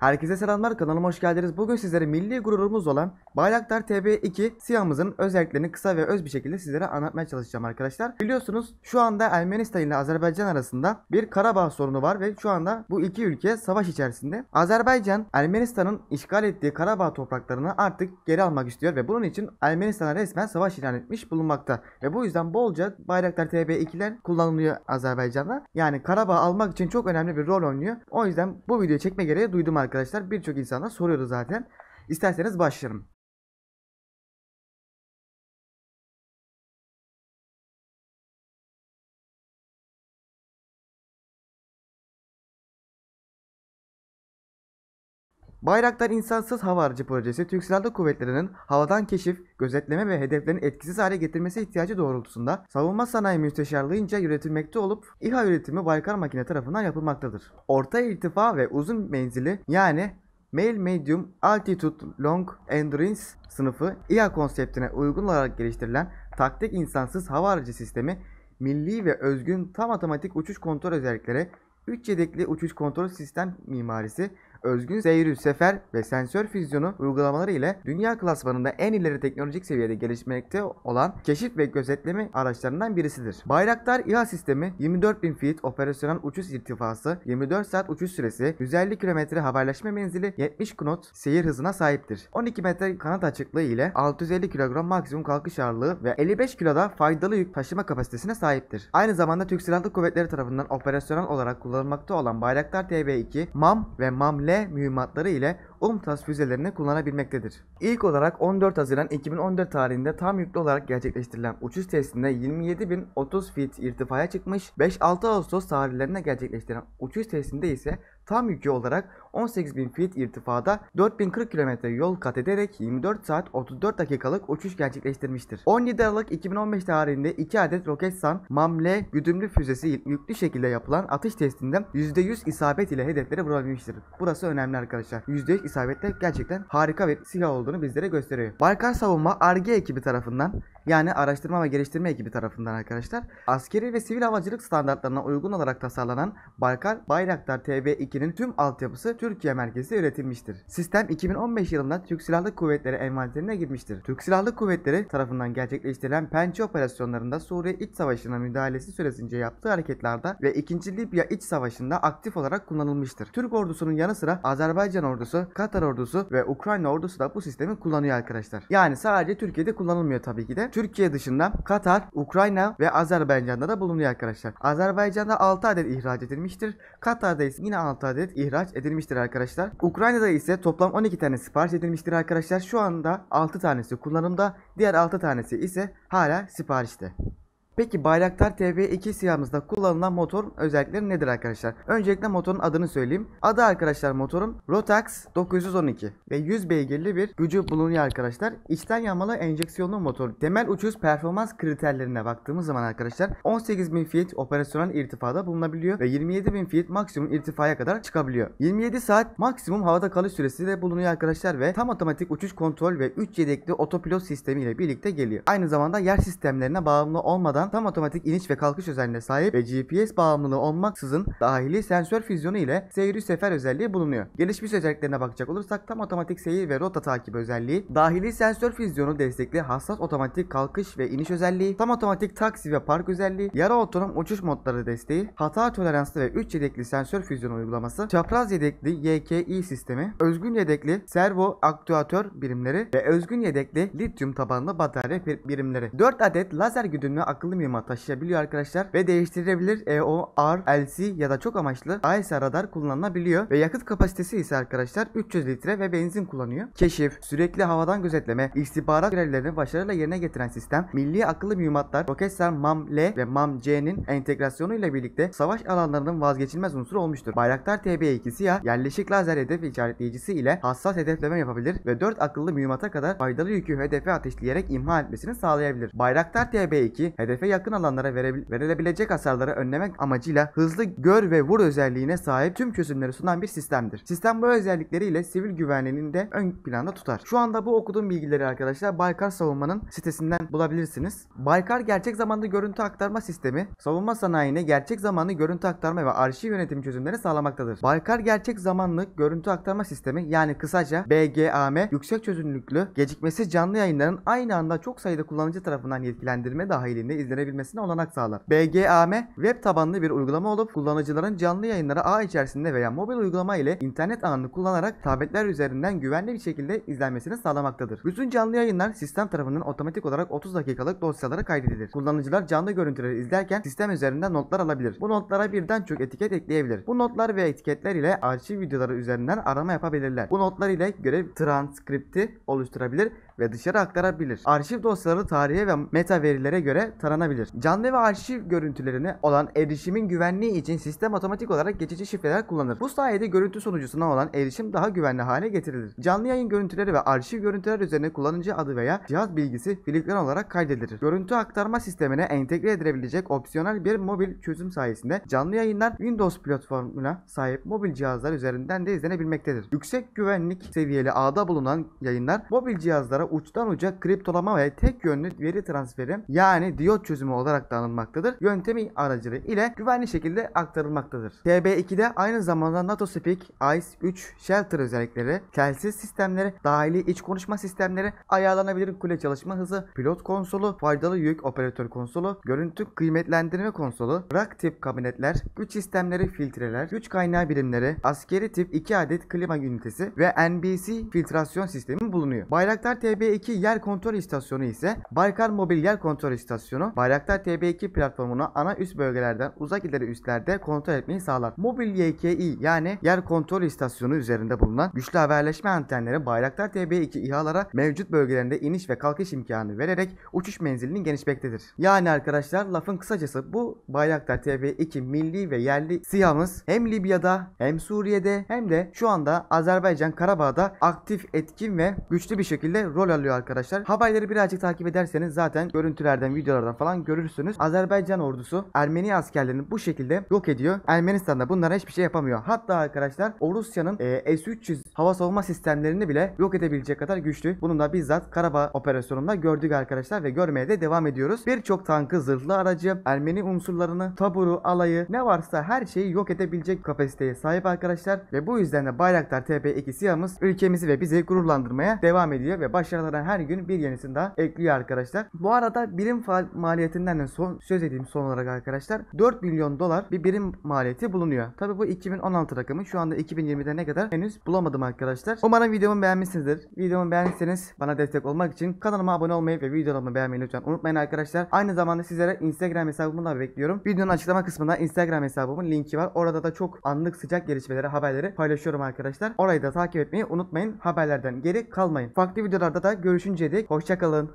Herkese selamlar kanalıma hoş geldiniz. Bugün sizlere milli gururumuz olan Bayraktar TB2 siyahımızın özelliklerini kısa ve öz bir şekilde sizlere anlatmaya çalışacağım arkadaşlar. Biliyorsunuz şu anda Ermenistan ile Azerbaycan arasında bir Karabağ sorunu var ve şu anda bu iki ülke savaş içerisinde. Azerbaycan Ermenistan'ın işgal ettiği Karabağ topraklarını artık geri almak istiyor ve bunun için Ermenistan'a resmen savaş ilan etmiş bulunmakta. Ve bu yüzden bolca Bayraktar TB2'ler kullanılıyor Azerbaycan'da. Yani Karabağ almak için çok önemli bir rol oynuyor. O yüzden bu videoyu çekme gereği duydum arkadaşlar arkadaşlar birçok insana soruyordu zaten. İsterseniz başlayalım. Bayraktar İnsansız hava aracı projesi Türk Silahlı Kuvvetleri'nin havadan keşif, gözetleme ve hedeflerin etkisiz hale getirmesi ihtiyacı doğrultusunda savunma sanayi müsteşarlığınca üretilmekte olup İHA üretimi Baykar makine tarafından yapılmaktadır. Orta irtifa ve uzun menzili yani Mail Medium Altitude Long Endurance sınıfı İHA konseptine uygun olarak geliştirilen taktik insansız hava aracı sistemi milli ve özgün tam otomatik uçuş kontrol özellikleri, 3 yedekli uçuş kontrol sistem mimarisi özgün seyri sefer ve sensör füzyonu uygulamaları ile dünya klasmanında en ileri teknolojik seviyede gelişmekte olan keşif ve gözetleme araçlarından birisidir. Bayraktar İHA sistemi 24.000 feet operasyonel uçuş irtifası, 24 saat uçuş süresi, 150 km haberleşme menzili, 70 knot seyir hızına sahiptir. 12 metre kanat açıklığı ile 650 kilogram maksimum kalkış ağırlığı ve 55 kiloda faydalı yük taşıma kapasitesine sahiptir. Aynı zamanda Türk Silahlı Kuvvetleri tarafından operasyonel olarak kullanılmakta olan Bayraktar TB2, MAM ve MAM hamle mühimmatları ile UMTAS füzelerini kullanabilmektedir. İlk olarak 14 Haziran 2014 tarihinde tam yüklü olarak gerçekleştirilen uçuş testinde 27.030 feet irtifaya çıkmış, 5-6 Ağustos tarihlerinde gerçekleştirilen uçuş testinde ise tam yükü olarak 18.000 feet irtifada 4040 km yol kat ederek 24 saat 34 dakikalık uçuş gerçekleştirmiştir. 17 Aralık 2015 tarihinde 2 adet Roketsan MAMLE güdümlü füzesi yüklü şekilde yapılan atış testinde %100 isabet ile hedeflere vurabilmiştir. Burası önemli arkadaşlar. %100 isabetle gerçekten harika bir silah olduğunu bizlere gösteriyor. Balkan Savunma ARGE ekibi tarafından yani araştırma ve geliştirme ekibi tarafından arkadaşlar askeri ve sivil havacılık standartlarına uygun olarak tasarlanan Balkar Bayraktar TB2 Türkiye'nin tüm altyapısı Türkiye merkezli üretilmiştir. Sistem 2015 yılında Türk Silahlı Kuvvetleri envanterine girmiştir. Türk Silahlı Kuvvetleri tarafından gerçekleştirilen Pençe operasyonlarında Suriye iç savaşına müdahalesi süresince yaptığı hareketlerde ve 2. Libya iç savaşında aktif olarak kullanılmıştır. Türk ordusunun yanı sıra Azerbaycan ordusu, Katar ordusu ve Ukrayna ordusu da bu sistemi kullanıyor arkadaşlar. Yani sadece Türkiye'de kullanılmıyor tabii ki de. Türkiye dışında Katar, Ukrayna ve Azerbaycan'da da bulunuyor arkadaşlar. Azerbaycan'da 6 adet ihraç edilmiştir. Katar'da ise yine 6 adet ihraç edilmiştir arkadaşlar. Ukrayna'da ise toplam 12 tane sipariş edilmiştir arkadaşlar. Şu anda 6 tanesi kullanımda, diğer 6 tanesi ise hala siparişte. Peki Bayraktar TB2 siyahımızda kullanılan motor özellikleri nedir arkadaşlar? Öncelikle motorun adını söyleyeyim. Adı arkadaşlar motorun Rotax 912 ve 100 beygirli bir gücü bulunuyor arkadaşlar. İçten yanmalı enjeksiyonlu motor. Temel uçuş performans kriterlerine baktığımız zaman arkadaşlar 18.000 feet operasyonel irtifada bulunabiliyor ve 27.000 feet maksimum irtifaya kadar çıkabiliyor. 27 saat maksimum havada kalış süresi de bulunuyor arkadaşlar ve tam otomatik uçuş kontrol ve 3 yedekli otopilot sistemi ile birlikte geliyor. Aynı zamanda yer sistemlerine bağımlı olmadan olan tam otomatik iniş ve kalkış özelliğine sahip ve GPS bağımlılığı olmaksızın dahili sensör füzyonu ile seyri sefer özelliği bulunuyor. Gelişmiş özelliklerine bakacak olursak tam otomatik seyir ve rota takibi özelliği, dahili sensör füzyonu destekli hassas otomatik kalkış ve iniş özelliği, tam otomatik taksi ve park özelliği, yarı otonom uçuş modları desteği, hata toleranslı ve 3 yedekli sensör füzyonu uygulaması, çapraz yedekli YKI sistemi, özgün yedekli servo aktüatör birimleri ve özgün yedekli lityum tabanlı batarya birimleri. 4 adet lazer güdümlü akıllı farklı mühimmat taşıyabiliyor arkadaşlar ve değiştirebilir EO, R, LC ya da çok amaçlı AS radar kullanılabiliyor ve yakıt kapasitesi ise arkadaşlar 300 litre ve benzin kullanıyor. Keşif, sürekli havadan gözetleme, istihbarat görevlerini başarıyla yerine getiren sistem, milli akıllı mühimmatlar Roketsan MAM-L ve MAM-C'nin entegrasyonuyla birlikte savaş alanlarının vazgeçilmez unsuru olmuştur. Bayraktar TB2 ya yerleşik lazer hedef işaretleyicisi ile hassas hedefleme yapabilir ve 4 akıllı mühimmata kadar faydalı yükü hedefe ateşleyerek imha etmesini sağlayabilir. Bayraktar TB2 hedefe ve yakın alanlara verilebilecek hasarları önlemek amacıyla hızlı gör ve vur özelliğine sahip tüm çözümleri sunan bir sistemdir. Sistem bu özellikleriyle sivil güvenliğini de ön planda tutar. Şu anda bu okuduğum bilgileri arkadaşlar Baykar Savunma'nın sitesinden bulabilirsiniz. Baykar gerçek Zamanlı görüntü aktarma sistemi savunma sanayine gerçek zamanlı görüntü aktarma ve arşiv yönetim çözümleri sağlamaktadır. Baykar gerçek zamanlı görüntü aktarma sistemi yani kısaca BGAM yüksek çözünürlüklü gecikmesiz canlı yayınların aynı anda çok sayıda kullanıcı tarafından yetkilendirme dahilinde izlenir edilebilmesine olanak sağlar. BGAM web tabanlı bir uygulama olup kullanıcıların canlı yayınları ağ içerisinde veya mobil uygulama ile internet ağını kullanarak tabletler üzerinden güvenli bir şekilde izlenmesini sağlamaktadır. Bütün canlı yayınlar sistem tarafından otomatik olarak 30 dakikalık dosyalara kaydedilir. Kullanıcılar canlı görüntüleri izlerken sistem üzerinden notlar alabilir. Bu notlara birden çok etiket ekleyebilir. Bu notlar ve etiketler ile arşiv videoları üzerinden arama yapabilirler. Bu notlar ile görev transkripti oluşturabilir ve dışarı aktarabilir. Arşiv dosyaları tarihe ve meta verilere göre transkripti aranabilir. Canlı ve arşiv görüntülerine olan erişimin güvenliği için sistem otomatik olarak geçici şifreler kullanır. Bu sayede görüntü sonucusuna olan erişim daha güvenli hale getirilir. Canlı yayın görüntüleri ve arşiv görüntüler üzerine kullanıcı adı veya cihaz bilgisi filikler olarak kaydedilir. Görüntü aktarma sistemine entegre edilebilecek opsiyonel bir mobil çözüm sayesinde canlı yayınlar Windows platformuna sahip mobil cihazlar üzerinden de izlenebilmektedir. Yüksek güvenlik seviyeli ağda bulunan yayınlar mobil cihazlara uçtan uca kriptolama ve tek yönlü veri transferi yani diyot çözümü olarak da alınmaktadır. Yöntemi aracılığı ile güvenli şekilde aktarılmaktadır. TB2'de aynı zamanda NATO NATOSpeak, ICE-3 Shelter özellikleri, telsiz sistemleri, dahili iç konuşma sistemleri, ayarlanabilir kule çalışma hızı, pilot konsolu, faydalı yük operatör konsolu, görüntü kıymetlendirme konsolu, rak tip kabinetler, güç sistemleri filtreler, güç kaynağı birimleri, askeri tip 2 adet klima ünitesi ve NBC filtrasyon sistemi bulunuyor. Bayraktar TB2 yer kontrol istasyonu ise Baykar Mobil Yer Kontrol İstasyonu Bayraktar TB2 platformunu ana üst bölgelerden uzak ileri üstlerde kontrol etmeyi sağlar. Mobil YKI yani yer kontrol istasyonu üzerinde bulunan güçlü haberleşme antenleri Bayraktar TB2 İHA'lara mevcut bölgelerinde iniş ve kalkış imkanı vererek uçuş menzilini genişletmektedir. Yani arkadaşlar lafın kısacası bu Bayraktar TB2 milli ve yerli SİHA'mız hem Libya'da hem Suriye'de hem de şu anda Azerbaycan Karabağ'da aktif etkin ve güçlü bir şekilde rol alıyor arkadaşlar. Haberleri birazcık takip ederseniz zaten görüntülerden videolardan falan falan görürsünüz. Azerbaycan ordusu Ermeni askerlerini bu şekilde yok ediyor. Ermenistan da bunlara hiçbir şey yapamıyor. Hatta arkadaşlar o Rusya'nın e, S-300 hava savunma sistemlerini bile yok edebilecek kadar güçlü. Bunu da bizzat Karabağ operasyonunda gördük arkadaşlar ve görmeye de devam ediyoruz. Birçok tankı, zırhlı aracı, Ermeni unsurlarını, taburu, alayı ne varsa her şeyi yok edebilecek kapasiteye sahip arkadaşlar ve bu yüzden de Bayraktar TB2 SİHA'mız ülkemizi ve bizi gururlandırmaya devam ediyor ve başarılara her gün bir yenisini daha ekliyor arkadaşlar. Bu arada bilim faal maliyetinden de son, söz edeyim son olarak arkadaşlar. 4 milyon dolar bir birim maliyeti bulunuyor. Tabi bu 2016 rakamı. Şu anda 2020'de ne kadar henüz bulamadım arkadaşlar. Umarım videomu beğenmişsinizdir. Videomu beğendiyseniz bana destek olmak için kanalıma abone olmayı ve videolarımı beğenmeyi lütfen unutmayın arkadaşlar. Aynı zamanda sizlere Instagram hesabımı da bekliyorum. Videonun açıklama kısmında Instagram hesabımın linki var. Orada da çok anlık sıcak gelişmeleri, haberleri paylaşıyorum arkadaşlar. Orayı da takip etmeyi unutmayın. Haberlerden geri kalmayın. Farklı videolarda da görüşünceye dek hoşçakalın.